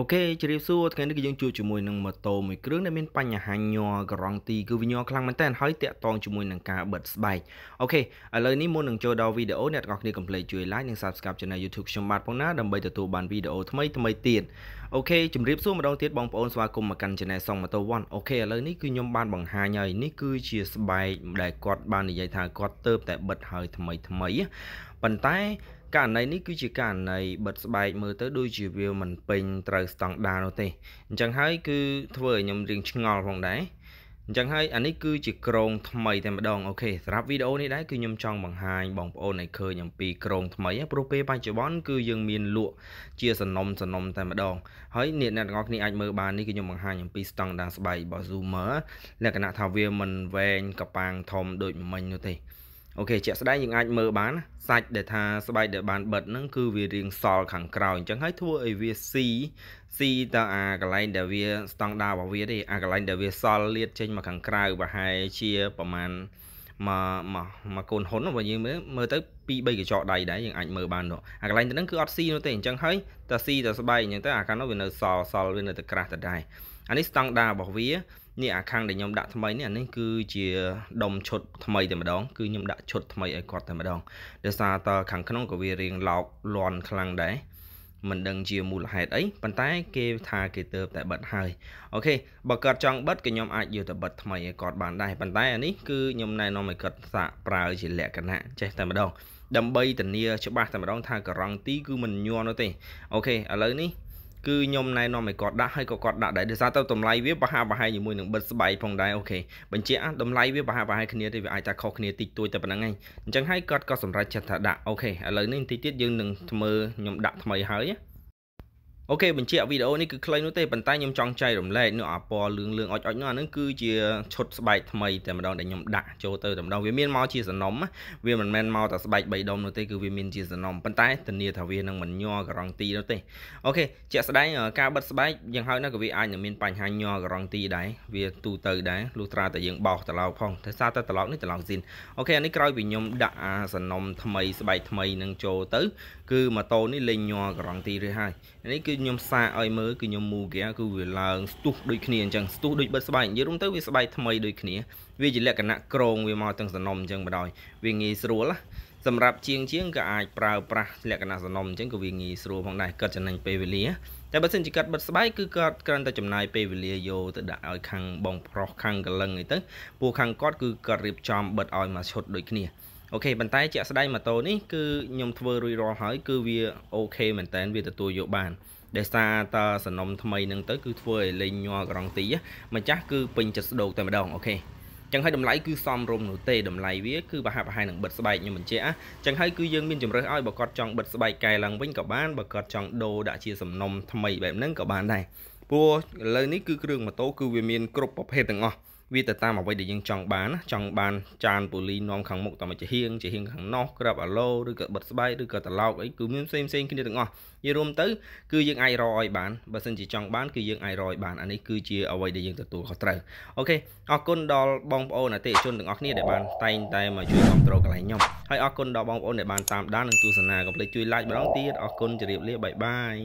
អូខេជម្រាបសួរថ្ងៃនេះគឺយើងជួបជាមួយនឹងម៉ូតូមួយគ្រឿងដែលមានបញ្ហាញ័រក្រង់ទីគឺវាញ័រខ្លាំងមែនតើហើយតាក់ទងជាមួយនឹងការបិទស្បែកអូខេឥឡូវនេះមុននឹងចូលដល់វីដេអូអ្នកទាំងអស់គ្នាកុំភ្លេចជួយ like និង subscribe channel YouTube ខ្ញុំបាទផងណាដើម្បីទទួលបានវីដេអូថ្មីថ្មីទៀតអូខេជម្រាបសួរម្ដងទៀតបងប្អូនស្វាគមន៍មកកាន់ channel សុងម៉ូតូ1អូខេឥឡូវនេះគឺខ្ញុំបានបង្ហាញហើយនេះគឺជាស្បែកដែលគាត់បាននិយាយថាគាត់ទៅតែបិទហើយថ្មីថ្មីប៉ុន្តែករណីនេះគឺជាករណីបិទស្បែកមើលទៅដូចជាវាមិនពេញត្រូវស្តង់ដារនោះទេអញ្ចឹងហើយគឺធ្វើឲ្យខ្ញុំរៀងឆ្ងល់ផងដែរអញ្ចឹងហើយអានេះគឺជាក្រងថ្មីតែម្ដងអូខេសម្រាប់វីដេអូនេះដែរគឺខ្ញុំចង់បង្ហាញបងប្អូនឲ្យឃើញអំពីក្រងថ្មីព្រោះពេលបច្ចុប្បន្នគឺយើងមានលក់ជាសនំសនំតែម្ដង ហើយអ្នកអ្នកទាំងអស់គ្នាអាចមើលបាននេះគឺខ្ញុំបង្ហាញអំពីស្តង់ដារស្បែករបស់ Zoomer លក្ខណៈថាវាមិនវែងកប៉ាងធំដូចមិញនោះទេអូខេជាក់ស្ដែងយើងអាចមើលបានសាច់ដែលថាស្បែកដែលបានបិទហ្នឹងគឺវារាងសល់ខាងក្រោយអញ្ចឹងហើយធ្វើឲ្យវាស៊ីស៊ីតើអាកន្លែងដែលវាស្តង់ដាររបស់វាទេអាកន្លែងដែលវាសល់លាតចេញមកខាងក្រៅប្រហែលជាប្រមាណមកមកកូនហ៊ុនបើយើងមើលមើលទៅ2 3កញ្ចក់ដៃដែរយើងអាចមើលបានដល់អាកន្លែងទៅហ្នឹងគឺអត់ស៊ីនោះទេអញ្ចឹងហើយតែស៊ីតែស្បែកអញ្ចឹងទៅអាខាងនោះវានៅសល់សល់វានៅតែក្រាស់តដែរអានេះស្តង់ដារបស់វានេះអាខាងដែលខ្ញុំដាក់ថ្មីនេះអានេះគឺជាដុំឈុតថ្មីតែម្ដង គឺខ្ញុំដាក់ឈុតថ្មីឲ្យគាត់តែម្ដងដោយសារតើខាងក្នុងក៏វារៀងឡោកលន់ខ្លាំងដែរមិនដឹងជាមូលហេតុអីប៉ុន្តែ គេថាគេទៅតែបិទហើយអូខេបើគាត់ចង់បិទក៏ខ្ញុំអាចយកទៅបិទថ្មីឲ្យគាត់បានដែរប៉ុន្តែអានេះគឺខ្ញុំណែនាំឲ្យគាត់សាកប្រើជាលក្ខណៈចេះតែម្ដងដើម្បីធានាច្បាស់តែម្ដងថាការ៉ង់ទីគឺមិនញ័រនោះទេអូខេឥឡូវនេះគឺខ្ញុំណែនាំឲ្យគាត់ដាក់ហើយក៏គាត់ដាក់ដែរដោយសារទៅតម្លៃវាប្រហាប្រហែលជាមួយនឹងបិទស្បែកផងដែរអូខេបញ្ជាក់តម្លៃវាប្រហាប្រហែលគ្នាទេវាអាចតែខុសគ្នាតិចតួចតែប៉ុណ្្នឹងឯងអញ្ចឹងហើយគាត់ក៏សម្រេចចិត្តថាដាក់អូខេឥឡូវនេះបន្តិចទៀតយើងនឹងធ្វើខ្ញុំដាក់ថ្មីហើយណាអូខេបញ្ជាក់វីដេអូនេះគឺខ្លីនោះទេប៉ុន្តែខ្ញុំចង់ចែករំលែកនៅអាពណ៌លឿងលឿងអុចអុចនោះអានឹងគឺជាឈុតស្បែកថ្មីតែម្ដងដែលខ្ញុំដាក់ចូលទៅតែម្ដងវាមានមកជាសំណុំវាមិនមែនមកតែស្បែក3ដុំនោះទេគឺវាមានជាសំណុំប៉ុន្តែធានាថាវានឹងមិនញ័រការ៉ង់ទីនោះទេអូខេជាក់ស្ដែងការបិទស្បែកយ៉ាងហោចណាស់ក៏វាអាចនឹងមានបញ្ហាញ័រការ៉ង់ទីដែរវាទូទៅដែរលុះត្រាតែយើងបោសត្រឡោកផងតែសារតែត្រឡោកនេះត្រឡោកស៊ីនអូខេអានេះក្រោយពីខ្ញុំដាក់អាសំណុំថ្មីស្បែកថ្មីនឹងចូលទៅគឺម៉ូតូនេះលេងញ័រការ៉ង់ទីរួចហើយនេះគឺខ្ញុំសាកឲ្យមើលគឺខ្ញុំមូហ្គាគឺវាឡើងស្ទុះដូចគ្នាអញ្ចឹងស្ទុះដូចបិទស្បែកនិយាយរួមទៅវាស្បែកថ្មីដូចគ្នា វាជាលក្ខណៈក្រងវាមកទាំងសំណុំអញ្ចឹងបណ្ដោយ វាងាយស្រួលណាសម្រាប់ជាងជាងក៏អាចប្រើប្រាស់លក្ខណៈសំណុំអញ្ចឹងក៏វាងាយស្រួលផងដែរកាត់ចំណាញ់ពេលវេលាតែបើសិនជាកាត់បិទស្បែកគឺគាត់គ្រាន់តែចំណាយពេលវេលាយកទៅដាក់ឲ្យខាងបងប្រុសខាងកលឹងអីទៅពួកខាងគាត់គឺគាត់រៀបចំបិទឲ្យមកឈុតដូចគ្នាអូខេប៉ុន្តែជាក់ស្ដែងម៉ូតូនេះគឺខ្ញុំធ្វើរួចរាល់ហើយគឺវាអូខេមែនតើវាទទួលយកបានដោយសារតសំណុំថ្មីនឹងទៅ គឺធ្វើឲ្យលេងញ័រក្រងទីម្ចាស់គឺពេញចិត្តស្ដោកតែម្ដងអូខេចឹងហើយតម្លៃគឺសមរម្យនោះទេតម្លៃវាគឺប្រហាក់ប្រហែលនឹងបិទស្បែកខ្ញុំបញ្ជាក់ណាចឹងហើយគឺយើងមានជំរើសឲ្យបើគាត់ចង់បិទស្បែកកែឡើងវិញក៏បានបើគាត់ចង់ដូរដាក់ជាសំណុំថ្មីបែបហ្នឹងក៏បានដែរព្រោះឥឡូវនេះគឺគ្រឿងម៉ូតូគឺវាមានគ្រប់ប្រភេទទាំងអស់វាទៅតាមអ្វីដែលយើងចង់បានចង់បានចានពូលីនាំខាងមុខតាមជាហៀងជាហៀងខាងនោះក្រាបអាឡូឬក៏បិទស្បែកឬក៏ត្រឡោកអីគឺមានផ្សេងផ្សេងគ្នាទាំងអស់និយាយរួមទៅគឺយើងអាចរកឲ្យបានបើសិនជាចង់បាន គឺយើងអាចរកឲ្យបានអានេះគឺជាអ្វីដែលយើងទទួលខុសត្រូវអូខេអរគុណដល់បងប្អូនអតិថិជនទាំងអស់គ្នាដែលបានតែងតែមកជួយគ្រប់គ្រងកន្លែងខ្ញុំហើយអរគុណដល់បងប្អូនដែលបានតាមដាននិងទស្សនាកុំភ្លេចជួយ like ម្ដងទៀតអរគុណជម្រាបលាបាយបាយ